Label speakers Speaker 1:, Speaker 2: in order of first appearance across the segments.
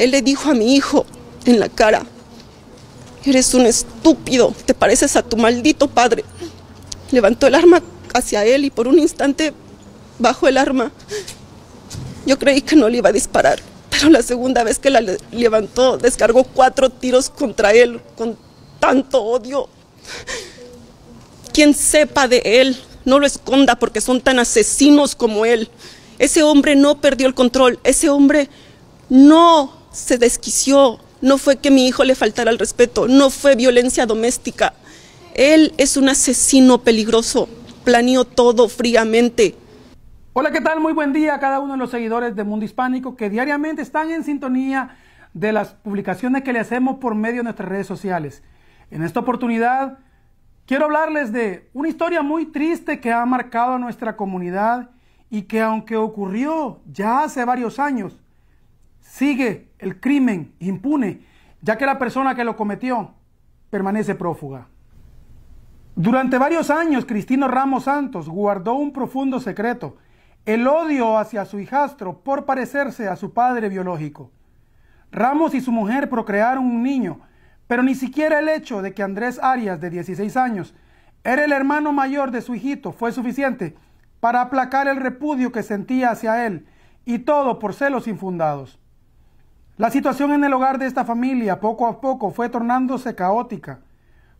Speaker 1: Él le dijo a mi hijo en la cara, eres un estúpido, te pareces a tu maldito padre. Levantó el arma hacia él y por un instante bajó el arma. Yo creí que no le iba a disparar, pero la segunda vez que la levantó descargó cuatro tiros contra él con tanto odio. Quien sepa de él, no lo esconda porque son tan asesinos como él. Ese hombre no perdió el control, ese hombre no se desquició, no fue que mi hijo le faltara el respeto, no fue violencia doméstica. Él es un asesino peligroso, planeó todo fríamente. Hola, ¿qué tal? Muy buen día a cada uno de los seguidores de Mundo Hispánico que diariamente están en sintonía de las publicaciones que le hacemos por medio de nuestras redes sociales. En esta oportunidad quiero hablarles de una historia muy triste que ha marcado a nuestra comunidad y que aunque ocurrió ya hace varios años, sigue el crimen impune, ya que la persona que lo cometió permanece prófuga. Durante varios años, Cristino Ramos Santos guardó un profundo secreto, el odio hacia su hijastro por parecerse a su padre biológico. Ramos y su mujer procrearon un niño, pero ni siquiera el hecho de que Andrés Arias, de 16 años, era el hermano mayor de su hijito fue suficiente para aplacar el repudio que sentía hacia él, y todo por celos infundados. La situación en el hogar de esta familia poco a poco fue tornándose caótica,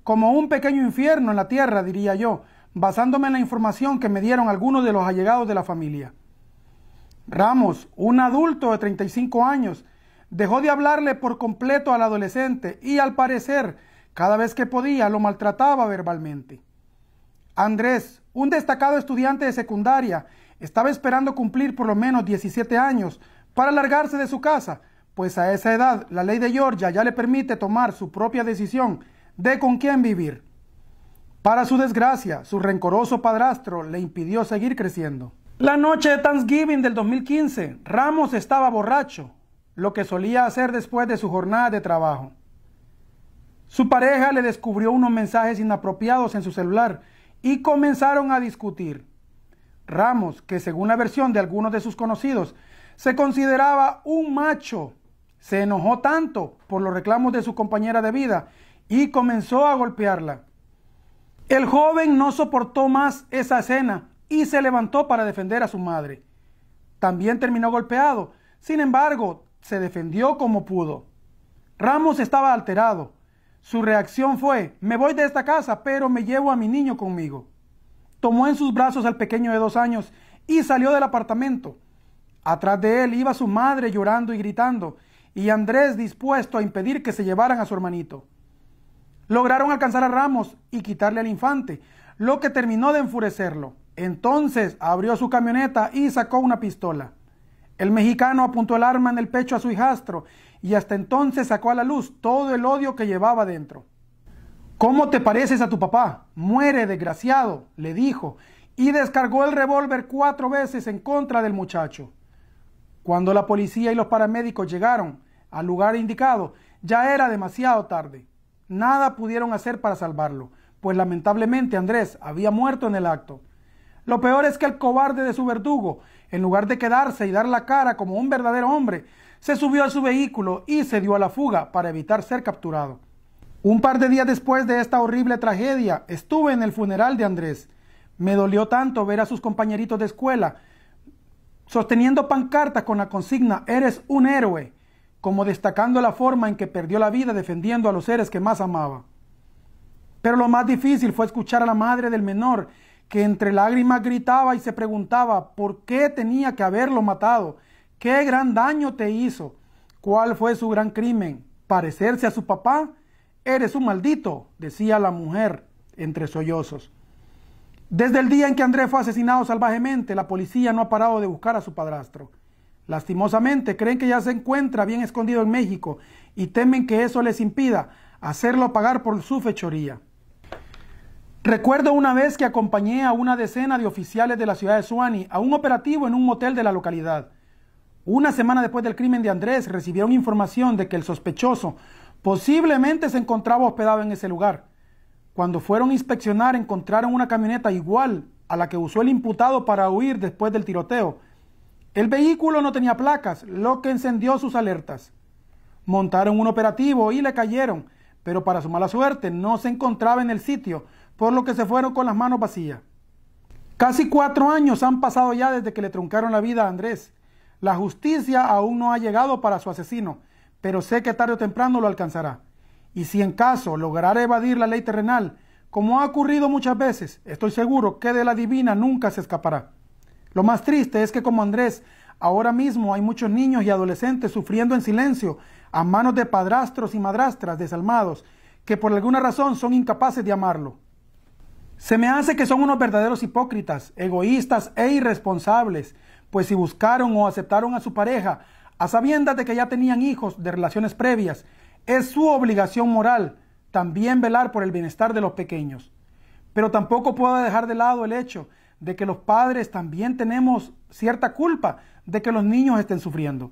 Speaker 1: como un pequeño infierno en la tierra, diría yo, basándome en la información que me dieron algunos de los allegados de la familia. Ramos, un adulto de 35 años, dejó de hablarle por completo al adolescente y al parecer, cada vez que podía, lo maltrataba verbalmente. Andrés, un destacado estudiante de secundaria, estaba esperando cumplir por lo menos 17 años para largarse de su casa, pues a esa edad la ley de Georgia ya le permite tomar su propia decisión de con quién vivir. Para su desgracia, su rencoroso padrastro le impidió seguir creciendo. La noche de Thanksgiving del 2015, Ramos estaba borracho, lo que solía hacer después de su jornada de trabajo. Su pareja le descubrió unos mensajes inapropiados en su celular y comenzaron a discutir. Ramos, que según la versión de algunos de sus conocidos, se consideraba un macho se enojó tanto por los reclamos de su compañera de vida y comenzó a golpearla. El joven no soportó más esa escena y se levantó para defender a su madre. También terminó golpeado, sin embargo, se defendió como pudo. Ramos estaba alterado. Su reacción fue, me voy de esta casa, pero me llevo a mi niño conmigo. Tomó en sus brazos al pequeño de dos años y salió del apartamento. Atrás de él iba su madre llorando y gritando, y Andrés dispuesto a impedir que se llevaran a su hermanito. Lograron alcanzar a Ramos y quitarle al infante, lo que terminó de enfurecerlo. Entonces abrió su camioneta y sacó una pistola. El mexicano apuntó el arma en el pecho a su hijastro y hasta entonces sacó a la luz todo el odio que llevaba dentro. ¿Cómo te pareces a tu papá? Muere, desgraciado, le dijo, y descargó el revólver cuatro veces en contra del muchacho. Cuando la policía y los paramédicos llegaron al lugar indicado, ya era demasiado tarde. Nada pudieron hacer para salvarlo, pues lamentablemente Andrés había muerto en el acto. Lo peor es que el cobarde de su verdugo, en lugar de quedarse y dar la cara como un verdadero hombre, se subió a su vehículo y se dio a la fuga para evitar ser capturado. Un par de días después de esta horrible tragedia, estuve en el funeral de Andrés. Me dolió tanto ver a sus compañeritos de escuela sosteniendo pancartas con la consigna Eres un héroe, como destacando la forma en que perdió la vida defendiendo a los seres que más amaba. Pero lo más difícil fue escuchar a la madre del menor, que entre lágrimas gritaba y se preguntaba por qué tenía que haberlo matado, qué gran daño te hizo, cuál fue su gran crimen, parecerse a su papá, eres un maldito, decía la mujer entre sollozos. Desde el día en que Andrés fue asesinado salvajemente, la policía no ha parado de buscar a su padrastro. Lastimosamente, creen que ya se encuentra bien escondido en México y temen que eso les impida hacerlo pagar por su fechoría. Recuerdo una vez que acompañé a una decena de oficiales de la ciudad de Suani a un operativo en un hotel de la localidad. Una semana después del crimen de Andrés recibieron información de que el sospechoso posiblemente se encontraba hospedado en ese lugar. Cuando fueron a inspeccionar encontraron una camioneta igual a la que usó el imputado para huir después del tiroteo. El vehículo no tenía placas, lo que encendió sus alertas. Montaron un operativo y le cayeron, pero para su mala suerte no se encontraba en el sitio, por lo que se fueron con las manos vacías. Casi cuatro años han pasado ya desde que le truncaron la vida a Andrés. La justicia aún no ha llegado para su asesino, pero sé que tarde o temprano lo alcanzará. Y si en caso lograra evadir la ley terrenal, como ha ocurrido muchas veces, estoy seguro que de la divina nunca se escapará. Lo más triste es que como Andrés, ahora mismo hay muchos niños y adolescentes sufriendo en silencio a manos de padrastros y madrastras desalmados que por alguna razón son incapaces de amarlo. Se me hace que son unos verdaderos hipócritas, egoístas e irresponsables, pues si buscaron o aceptaron a su pareja a sabiendas de que ya tenían hijos de relaciones previas, es su obligación moral también velar por el bienestar de los pequeños. Pero tampoco puedo dejar de lado el hecho de que los padres también tenemos cierta culpa de que los niños estén sufriendo.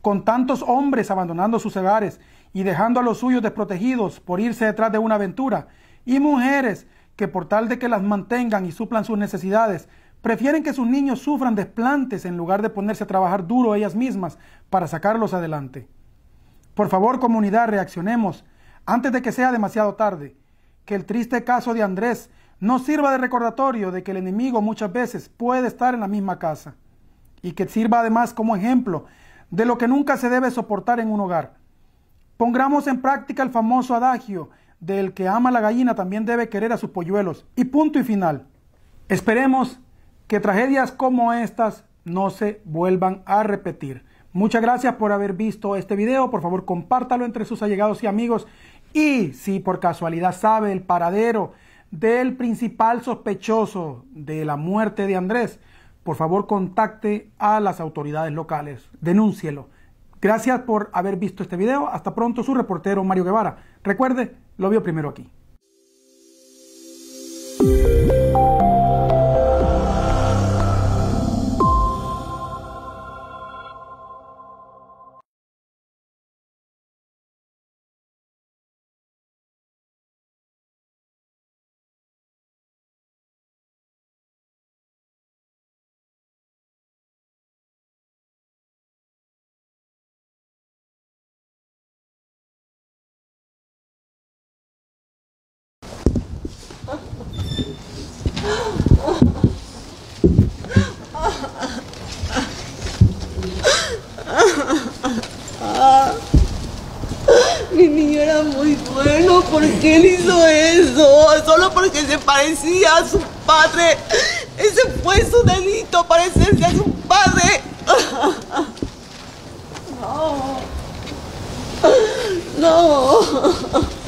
Speaker 1: Con tantos hombres abandonando sus hogares y dejando a los suyos desprotegidos por irse detrás de una aventura, y mujeres que por tal de que las mantengan y suplan sus necesidades, prefieren que sus niños sufran desplantes en lugar de ponerse a trabajar duro ellas mismas para sacarlos adelante. Por favor, comunidad, reaccionemos antes de que sea demasiado tarde. Que el triste caso de Andrés no sirva de recordatorio de que el enemigo muchas veces puede estar en la misma casa. Y que sirva además como ejemplo de lo que nunca se debe soportar en un hogar. Pongamos en práctica el famoso adagio del que ama la gallina también debe querer a sus polluelos. Y punto y final. Esperemos que tragedias como estas no se vuelvan a repetir. Muchas gracias por haber visto este video. Por favor, compártalo entre sus allegados y amigos. Y si por casualidad sabe el paradero del principal sospechoso de la muerte de Andrés, por favor contacte a las autoridades locales. Denúncielo. Gracias por haber visto este video. Hasta pronto, su reportero Mario Guevara. Recuerde, lo vio primero aquí. Que se parecía a su padre. Ese fue su delito, parecerse a su padre. No. No.